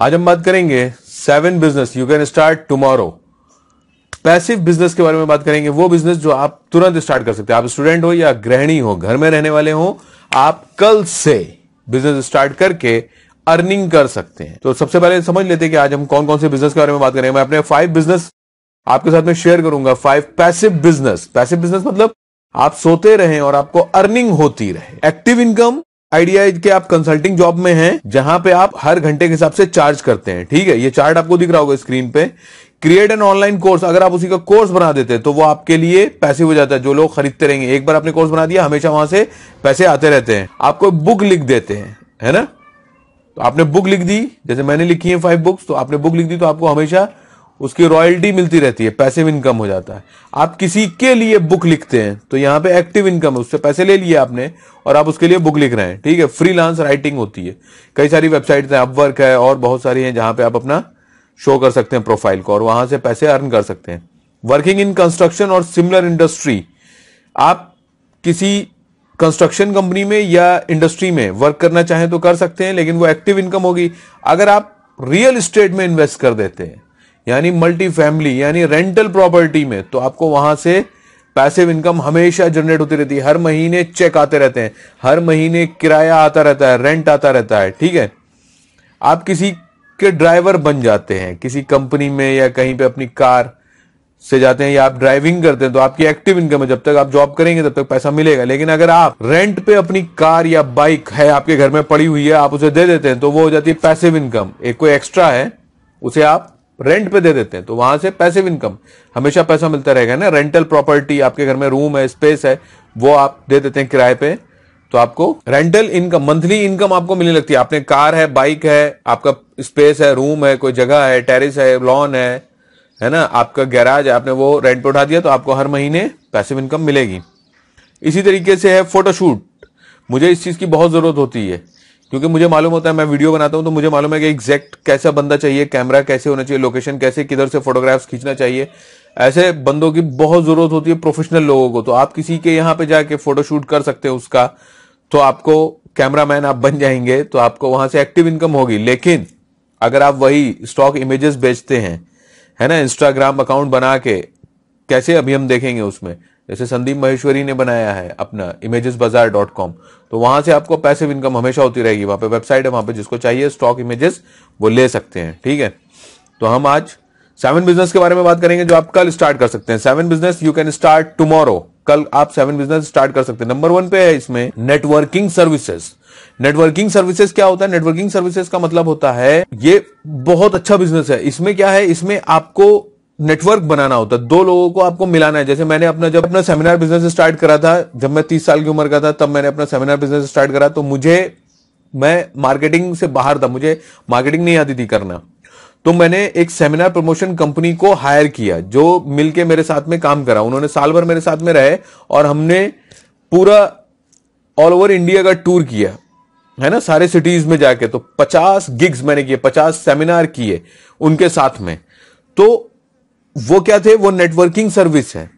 आज हम बात करेंगे seven business you can start tomorrow passive business के बारे में बात करेंगे वो बिजनेस जो आप तुरंत स्टार्ट कर सकते हैं आप स्टूडेंट हो या गृहिणी हो घर में रहने वाले हो आप कल से बिजनेस स्टार्ट करके अर्निंग कर सकते हैं तो सबसे पहले समझ लेते हैं कि आज हम कौन कौन से बिजनेस के बारे में बात करेंगे मैं अपने फाइव बिजनेस आपके साथ में शेयर करूंगा five passive business passive business मतलब आप सोते रहें और आपको अर्निंग होती रहे एक्टिव इनकम आइडिया है कि आप कंसल्टिंग जॉब में हैं जहां पे आप हर घंटे के हिसाब से चार्ज करते हैं ठीक है ये चार्ट आपको दिख रहा होगा स्क्रीन पे क्रिएट एन ऑनलाइन कोर्स अगर आप उसी का कोर्स बना देते तो वो आपके लिए पैसे हो जाता है जो लोग खरीदते रहेंगे एक बार आपने कोर्स बना दिया हमेशा वहां से पैसे आते रहते हैं आपको बुक लिख देते हैं है ना तो आपने बुक लिख दी जैसे मैंने लिखी है फाइव बुक्स तो आपने बुक लिख दी तो आपको हमेशा उसकी रॉयल्टी मिलती रहती है पैसिव इनकम हो जाता है आप किसी के लिए बुक लिखते हैं तो यहां पे एक्टिव इनकम है उससे पैसे ले लिए आपने और आप उसके लिए बुक लिख रहे हैं ठीक है फ्री राइटिंग होती है कई सारी वेबसाइट है अपवर्क है और बहुत सारी है जहां पे आप अपना शो कर सकते हैं प्रोफाइल को और वहां से पैसे अर्न कर सकते हैं वर्किंग इन कंस्ट्रक्शन और सिमिलर इंडस्ट्री आप किसी कंस्ट्रक्शन कंपनी में या इंडस्ट्री में वर्क करना चाहें तो कर सकते हैं लेकिन वो एक्टिव इनकम होगी अगर आप रियल इस्टेट में इन्वेस्ट कर देते हैं यानी मल्टी फैमिली यानी रेंटल प्रॉपर्टी में तो आपको वहां से पैसिव इनकम हमेशा जनरेट होती रहती है हर महीने चेक आते रहते हैं हर महीने किराया आता रहता है रेंट आता रहता है ठीक है आप किसी के ड्राइवर बन जाते हैं किसी कंपनी में या कहीं पे अपनी कार से जाते हैं या आप ड्राइविंग करते हैं तो आपकी एक्टिव इनकम है जब तक आप जॉब करेंगे तब तक पैसा मिलेगा लेकिन अगर आप रेंट पे अपनी कार या बाइक है आपके घर में पड़ी हुई है आप उसे दे देते हैं तो वो हो जाती है पैसिव इनकम एक कोई एक्स्ट्रा है उसे आप रेंट पे दे देते हैं तो वहां से पैसिव इनकम हमेशा पैसा मिलता रहेगा ना रेंटल प्रॉपर्टी आपके घर में रूम है स्पेस है वो आप दे देते हैं किराए पे तो आपको रेंटल इनकम मंथली इनकम आपको मिलने लगती है आपने कार है बाइक है आपका स्पेस है रूम है कोई जगह है टेरिस है लॉन है है ना आपका गैराज है आपने वो रेंट पर उठा दिया तो आपको हर महीने पैसिव इनकम मिलेगी इसी तरीके से है फोटोशूट मुझे इस चीज़ की बहुत ज़रूरत होती है क्योंकि मुझे मालूम होता है मैं वीडियो बनाता हूं तो मुझे मालूम है कि एग्जैक्ट कैसा बंदा चाहिए कैमरा कैसे होना चाहिए लोकेशन कैसे किधर से फोटोग्राफ्स खींचना चाहिए ऐसे बंदों की बहुत जरूरत होती है प्रोफेशनल लोगों को तो आप किसी के यहाँ पे जाके फोटोशूट कर सकते हो उसका तो आपको कैमरा मैन आप बन जाएंगे तो आपको वहां से एक्टिव इनकम होगी लेकिन अगर आप वही स्टॉक इमेजेस बेचते हैं है ना इंस्टाग्राम अकाउंट बना के कैसे अभी हम देखेंगे उसमें जैसे संदीप महेश्वरी ने बनाया है अपना इमेजेस बाजार डॉट कॉम तो वहां से आपको पैसिव इनकम हमेशा होती रहेगी वहां पे वेबसाइट है वहां पे जिसको चाहिए स्टॉक इमेजेस वो ले सकते हैं ठीक है तो हम आज सेवन बिजनेस के बारे में बात करेंगे जो आप कल स्टार्ट कर सकते हैं seven business you can start tomorrow कल आप सेवन बिजनेस स्टार्ट कर सकते हैं नंबर वन पे है इसमें नेटवर्किंग सर्विसेज नेटवर्किंग सर्विसेज क्या होता है नेटवर्किंग सर्विसेज का मतलब होता है ये बहुत अच्छा बिजनेस है इसमें क्या है इसमें आपको नेटवर्क बनाना होता है दो लोगों को आपको मिलाना है जैसे मैंने अपना जब अपना सेमिनार बिजनेस स्टार्ट करा था जब मैं तीस साल की उम्र का था तब मैंने अपना सेमिनार बिजनेस स्टार्ट करा तो मुझे मैं मार्केटिंग से बाहर था मुझे मार्केटिंग नहीं आती थी करना तो मैंने एक सेमिनार प्रमोशन कंपनी को हायर किया जो मिलके मेरे साथ में काम करा उन्होंने साल भर मेरे साथ में रहे और हमने पूरा ऑल ओवर इंडिया का टूर किया है ना सारे सिटीज में जाके तो 50 गिग्स मैंने किए 50 सेमिनार किए उनके साथ में तो वो क्या थे वो नेटवर्किंग सर्विस है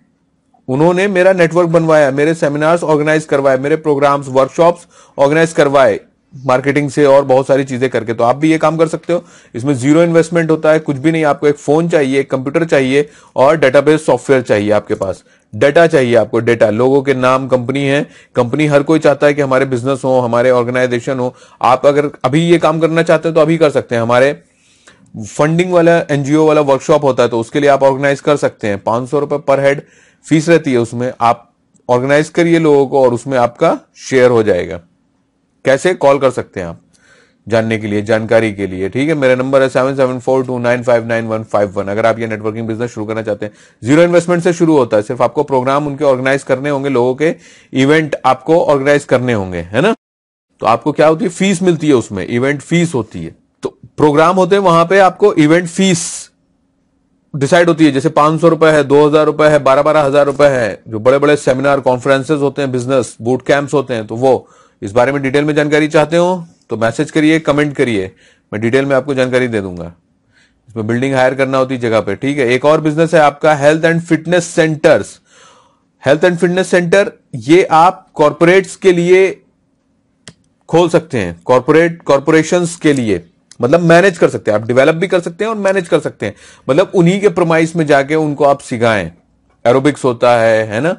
उन्होंने मेरा नेटवर्क बनवाया मेरे सेमिनार्स ऑर्गेनाइज करवाए मेरे प्रोग्राम्स वर्कशॉप्स ऑर्गेनाइज करवाए मार्केटिंग से और बहुत सारी चीजें करके तो आप भी ये काम कर सकते हो इसमें जीरो इन्वेस्टमेंट होता है कुछ भी नहीं आपको एक फोन चाहिए एक कंप्यूटर चाहिए और डेटाबेस सॉफ्टवेयर चाहिए आपके पास डेटा चाहिए आपको डेटा लोगों के नाम कंपनी है कंपनी हर कोई चाहता है कि हमारे बिजनेस हो हमारे ऑर्गेनाइजेशन हो आप अगर अभी ये काम करना चाहते हो तो अभी कर सकते हैं हमारे फंडिंग वाला एनजीओ वाला वर्कशॉप होता है तो उसके लिए आप ऑर्गेनाइज कर सकते हैं पांच सौ रुपए पर हेड फीस रहती है उसमें आप ऑर्गेनाइज करिए लोगों को और उसमें आपका शेयर हो जाएगा कैसे कॉल कर सकते हैं आप जानने के लिए जानकारी के लिए ठीक है मेरा नंबर है seven seven four two nine five nine one five one अगर आप ये नेटवर्किंग बिजनेस शुरू करना चाहते हैं जीरो इन्वेस्टमेंट से शुरू होता है सिर्फ आपको प्रोग्राम उनके ऑर्गेनाइज करने होंगे लोगों के इवेंट आपको ऑर्गेनाइज करने होंगे है ना तो आपको क्या होती है फीस मिलती है उसमें इवेंट फीस होती है तो प्रोग्राम होते हैं वहां पे आपको इवेंट फीस डिसाइड होती है जैसे पांच सौ रुपए है दो हजार रुपए है बारह बारह हजार रुपए है जो बड़े बड़े सेमिनार कॉन्फ्रेंसेज होते हैं बिजनेस बूट कैंप्स होते हैं तो वो इस बारे में डिटेल में जानकारी चाहते हो तो मैसेज करिए कमेंट करिए मैं डिटेल में आपको जानकारी दे दूंगा इसमें बिल्डिंग हायर करना होती है जगह पे ठीक है एक और बिजनेस है आपका health and fitness centres health and fitness centre ये आप कॉरपोरेट्स के लिए खोल सकते हैं कॉरपोरेट कॉरपोरेशन के लिए मतलब मैनेज कर सकते हैं आप डेवलप भी कर सकते हैं और मैनेज कर सकते हैं मतलब उन्हीं के प्रोमाइस में जाके उनको आप सिखाएं एरोबिक्स होता है है ना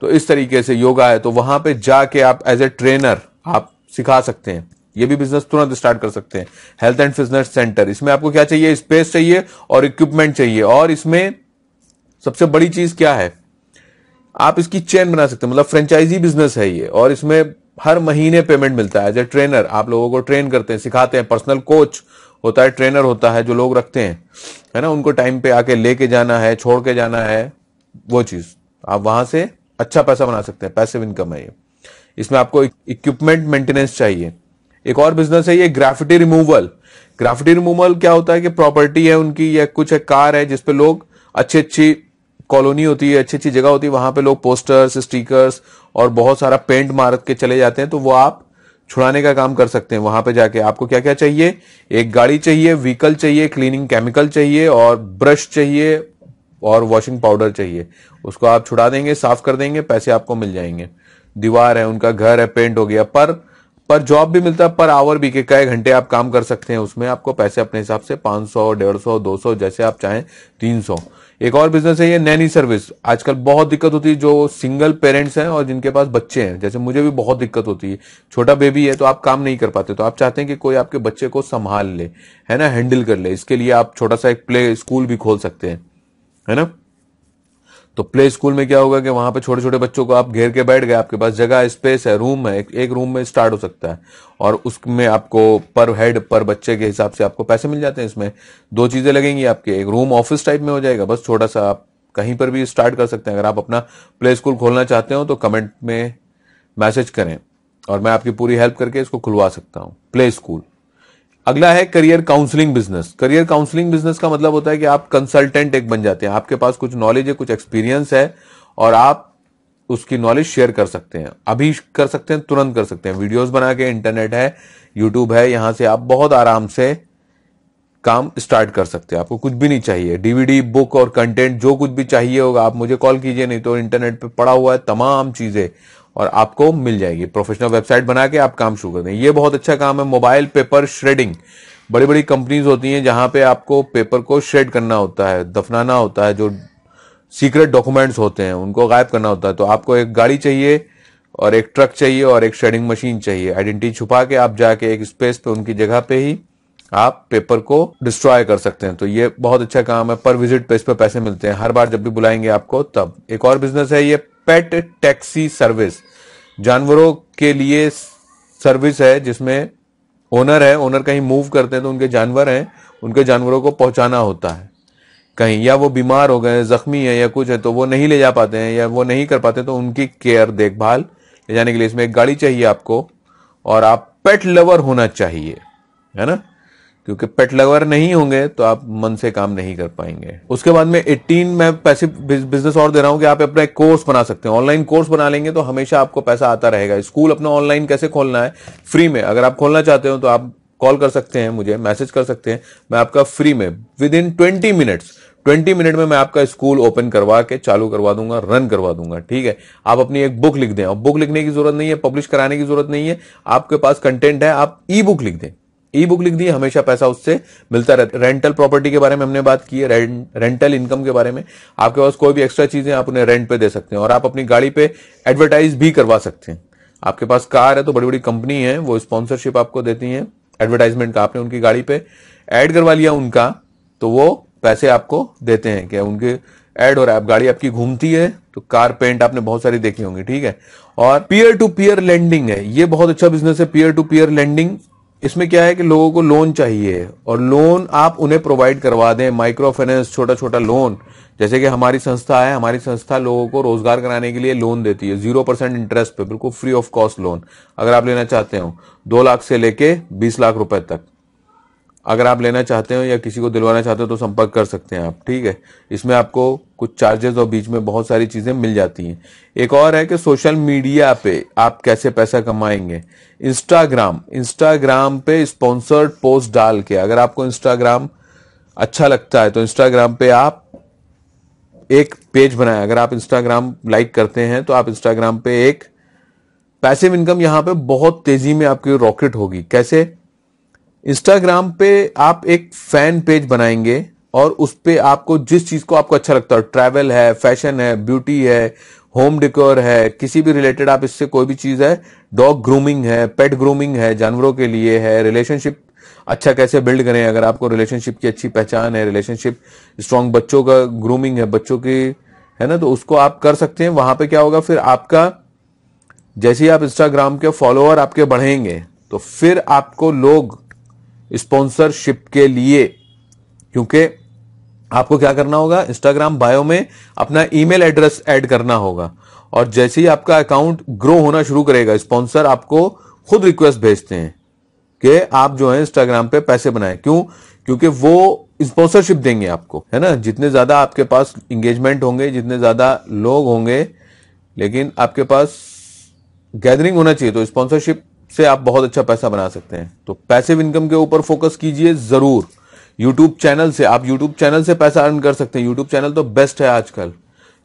तो इस तरीके से योगा है तो वहां पे जाके आप एज ए ट्रेनर आप सिखा सकते हैं ये भी बिजनेस तुरंत स्टार्ट कर सकते हैं हेल्थ एंड फिटनेस सेंटर इसमें आपको क्या चाहिए स्पेस चाहिए और इक्विपमेंट चाहिए और इसमें सबसे बड़ी चीज क्या है आप इसकी चेन बना सकते हैं मतलब फ्रेंचाइजी बिजनेस है ये और इसमें हर महीने पेमेंट मिलता है एज ए ट्रेनर आप लोगों को ट्रेन करते हैं सिखाते हैं पर्सनल कोच होता है ट्रेनर होता है जो लोग रखते हैं है ना उनको टाइम पे आके लेके जाना है छोड़ के जाना है वो चीज आप वहां से अच्छा पैसा बना सकते हैं पैसिव इनकम है ये इसमें आपको इक्विपमेंट मेंटेनेंस चाहिए एक और बिजनेस है ये ग्राफिटी रिमूवल ग्राफिटी रिमूवल क्या होता है कि प्रॉपर्टी है उनकी या कुछ है कार है जिसपे लोग अच्छी अच्छी कॉलोनी होती है अच्छी अच्छी जगह होती है वहां पे लोग पोस्टर्स स्टिकर्स और बहुत सारा पेंट मार के चले जाते हैं तो वो आप छुड़ाने का काम कर सकते हैं वहां पे जाके आपको क्या क्या चाहिए एक गाड़ी चाहिए व्हीकल चाहिए क्लीनिंग केमिकल चाहिए और ब्रश चाहिए और वॉशिंग पाउडर चाहिए उसको आप छुड़ा देंगे साफ कर देंगे पैसे आपको मिल जाएंगे दीवार है उनका घर है पेंट हो गया पर पर जॉब भी मिलता है पर आवर भी के कई घंटे आप काम कर सकते हैं उसमें आपको पैसे अपने हिसाब से 500 दो सौ जैसे आप चाहें 300 एक और बिजनेस है ये नैनी सर्विस आजकल बहुत दिक्कत होती है जो सिंगल पेरेंट्स हैं और जिनके पास बच्चे हैं जैसे मुझे भी बहुत दिक्कत होती है छोटा बेबी है तो आप काम नहीं कर पाते तो आप चाहते हैं कि कोई आपके बच्चे को संभाल ले है ना हैंडल कर ले इसके लिए आप छोटा सा एक प्ले स्कूल भी खोल सकते हैं है ना तो प्ले स्कूल में क्या होगा कि वहां पे छोटे छोटे बच्चों को आप घेर के बैठ गए आपके पास जगह है स्पेस है रूम है एक रूम में स्टार्ट हो सकता है और उसमें आपको पर हेड पर बच्चे के हिसाब से आपको पैसे मिल जाते हैं इसमें दो चीजें लगेंगी आपके एक रूम ऑफिस टाइप में हो जाएगा बस छोटा सा आप कहीं पर भी स्टार्ट कर सकते हैं अगर आप अपना प्ले स्कूल खोलना चाहते हो तो कमेंट में मैसेज करें और मैं आपकी पूरी हेल्प करके इसको खुलवा सकता हूँ प्ले स्कूल अगला है career counselling business career counselling business का मतलब होता है कि आप कंसल्टेंट एक बन जाते हैं आपके पास कुछ नॉलेज है कुछ एक्सपीरियंस है और आप उसकी नॉलेज शेयर कर सकते हैं अभी कर सकते हैं तुरंत कर सकते हैं वीडियोस बना के इंटरनेट है यूट्यूब है यहां से आप बहुत आराम से काम स्टार्ट कर सकते हैं आपको कुछ भी नहीं चाहिए डीवीडी बुक और कंटेंट जो कुछ भी चाहिए होगा आप मुझे कॉल कीजिए नहीं तो इंटरनेट पे पड़ा हुआ है तमाम चीजें और आपको मिल जाएगी प्रोफेशनल वेबसाइट बना के आप काम शुरू कर दें ये बहुत अच्छा काम है मोबाइल पेपर श्रेडिंग बड़ी बड़ी कंपनीज होती हैं जहां पे आपको पेपर को श्रेड करना होता है दफनाना होता है जो सीक्रेट डॉक्यूमेंट्स होते हैं उनको गायब करना होता है तो आपको एक गाड़ी चाहिए और एक ट्रक चाहिए और एक श्रेडिंग मशीन चाहिए आइडेंटिटी छुपा के आप जाके एक स्पेस पे उनकी जगह पे ही आप पेपर को डिस्ट्रॉय कर सकते हैं तो ये बहुत अच्छा काम है पर विजिट पे इस पर पैसे मिलते हैं हर बार जब भी बुलाएंगे आपको तब एक और बिजनेस है ये पेट टैक्सी सर्विस जानवरों के लिए सर्विस है जिसमें ओनर है ओनर कहीं मूव करते हैं तो उनके जानवर हैं उनके जानवरों को पहुंचाना होता है कहीं या वो बीमार हो गए जख्मी है या कुछ है तो वो नहीं ले जा पाते हैं या वो नहीं कर पाते तो उनकी केयर देखभाल ले जाने के लिए इसमें एक गाड़ी चाहिए आपको और आप पेट लवर होना चाहिए है ना क्योंकि पेट लवर नहीं होंगे तो आप मन से काम नहीं कर पाएंगे उसके बाद में एटीन मैं पैसे बिजनेस और दे रहा हूँ कि आप अपना एक कोर्स बना सकते हैं ऑनलाइन कोर्स बना लेंगे तो हमेशा आपको पैसा आता रहेगा स्कूल अपना ऑनलाइन कैसे खोलना है फ्री में अगर आप खोलना चाहते हो तो आप कॉल कर सकते हैं मुझे मैसेज कर सकते हैं मैं आपका फ्री में within twenty minutes twenty minute में मैं आपका स्कूल ओपन करवा के चालू करवा दूंगा रन करवा दूंगा ठीक है आप अपनी एक बुक लिख दें और बुक लिखने की जरूरत नहीं है पब्लिश कराने की जरूरत नहीं है आपके पास कंटेंट है आप ई बुक लिख दें ई बुक लिख दी हमेशा पैसा उससे मिलता रहता है रेंटल प्रॉपर्टी के बारे में हमने बात की है रेंटल इनकम के बारे में आपके पास कोई भी एक्स्ट्रा चीजें आप उन्हें रेंट पे दे सकते हैं और आप अपनी गाड़ी पे एडवर्टाइज भी करवा सकते हैं आपके पास कार है तो बड़ी बड़ी कंपनी है वो स्पॉन्सरशिप आपको देती है एडवर्टाइजमेंट का आपने उनकी गाड़ी पे एड करवा लिया उनका तो वो पैसे आपको देते हैं क्या उनके एड हो रहा है आप गाड़ी आपकी घूमती है तो कार पेंट आपने बहुत सारी देखी होंगी ठीक है और पीयर टू पीयर लेंडिंग है ये बहुत अच्छा बिजनेस है पीयर टू पीयर लेंडिंग इसमें क्या है कि लोगों को लोन चाहिए और लोन आप उन्हें प्रोवाइड करवा दें माइक्रो फाइनेंस छोटा छोटा लोन जैसे कि हमारी संस्था है हमारी संस्था लोगों को रोजगार कराने के लिए लोन देती है जीरो परसेंट इंटरेस्ट पे बिल्कुल फ्री ऑफ कॉस्ट लोन अगर आप लेना चाहते हो दो लाख से लेके बीस लाख रुपए तक अगर आप लेना चाहते हो या किसी को दिलवाना चाहते हो तो संपर्क कर सकते हैं आप ठीक है इसमें आपको कुछ चार्जेस और बीच में बहुत सारी चीज़ें मिल जाती हैं एक और है कि सोशल मीडिया पे आप कैसे पैसा कमाएंगे इंस्टाग्राम इंस्टाग्राम पे स्पॉन्सर्ड पोस्ट डाल के अगर आपको इंस्टाग्राम अच्छा लगता है तो इंस्टाग्राम पे आप एक पेज बनाए अगर आप इंस्टाग्राम लाइक करते हैं तो आप इंस्टाग्राम पे एक पैसिव इनकम यहां पे बहुत तेजी में आपकी रॉकेट होगी कैसे इंस्टाग्राम पे आप एक फैन पेज बनाएंगे और उस पर आपको जिस चीज़ को आपको अच्छा लगता है ट्रैवल है फैशन है ब्यूटी है होम डिकोर है किसी भी रिलेटेड आप इससे कोई भी चीज़ है डॉग ग्रूमिंग है पेट ग्रूमिंग है जानवरों के लिए है रिलेशनशिप अच्छा कैसे बिल्ड करें अगर आपको रिलेशनशिप की अच्छी पहचान है रिलेशनशिप स्ट्रांग बच्चों का ग्रूमिंग है बच्चों की है ना तो उसको आप कर सकते हैं वहां पे क्या होगा फिर आपका जैसे ही आप इंस्टाग्राम के फॉलोअर आपके बढ़ेंगे तो फिर आपको लोग स्पॉन्सरशिप के लिए क्योंकि आपको क्या करना होगा इंस्टाग्राम बायो में अपना ईमेल एड्रेस ऐड करना होगा और जैसे ही आपका अकाउंट ग्रो होना शुरू करेगा स्पॉन्सर आपको खुद रिक्वेस्ट भेजते हैं कि आप जो है इंस्टाग्राम पे पैसे बनाए क्यों क्योंकि वो स्पॉन्सरशिप देंगे आपको है ना जितने ज्यादा आपके पास इंगेजमेंट होंगे जितने ज्यादा लोग होंगे लेकिन आपके पास गैदरिंग होना चाहिए तो स्पॉन्सरशिप से आप बहुत अच्छा पैसा बना सकते हैं तो पैसिव इनकम के ऊपर फोकस कीजिए ज़रूर यूट्यूब चैनल से आप यूट्यूब चैनल से पैसा अर्न कर सकते हैं यूट्यूब चैनल तो बेस्ट है आजकल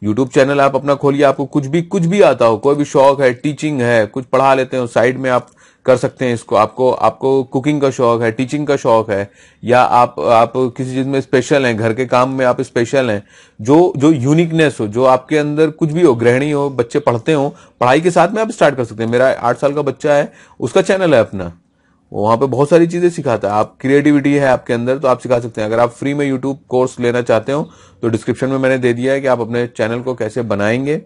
यूट्यूब चैनल आप अपना खोलिए आपको कुछ भी कुछ भी आता हो कोई भी शौक है टीचिंग है कुछ पढ़ा लेते हो साइड में आप कर सकते हैं इसको आपको आपको कुकिंग का शौक है टीचिंग का शौक है या आप आप किसी चीज में स्पेशल हैं घर के काम में आप स्पेशल हैं जो जो यूनिकनेस हो जो आपके अंदर कुछ भी हो ग्रहणी हो बच्चे पढ़ते हो पढ़ाई के साथ में आप स्टार्ट कर सकते हैं मेरा आठ साल का बच्चा है उसका चैनल है अपना वहाँ पे बहुत सारी चीज़ें सिखाता है आप क्रिएटिविटी है आपके अंदर तो आप सिखा सकते हैं अगर आप फ्री में यूट्यूब कोर्स लेना चाहते हो तो डिस्क्रिप्शन में मैंने दे दिया है कि आप अपने चैनल को कैसे बनाएंगे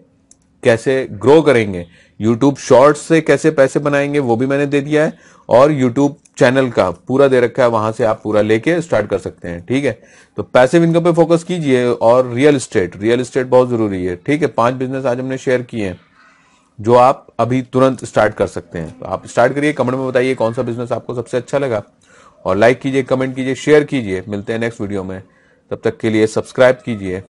कैसे ग्रो करेंगे यूट्यूब शॉर्ट्स से कैसे पैसे बनाएंगे वो भी मैंने दे दिया है और यूट्यूब चैनल का पूरा दे रखा है वहां से आप पूरा लेके स्टार्ट कर सकते हैं ठीक है तो पैसिव इनकम पे फोकस कीजिए और रियल इस्टेट रियल इस्टेट बहुत जरूरी है ठीक है पांच बिजनेस आज हमने शेयर किए हैं जो आप अभी तुरंत स्टार्ट कर सकते हैं तो आप स्टार्ट करिए कमेंट में बताइए कौन सा बिजनेस आपको सबसे अच्छा लगा और लाइक कीजिए कमेंट कीजिए शेयर कीजिए मिलते हैं नेक्स्ट वीडियो में तब तक के लिए सब्सक्राइब कीजिए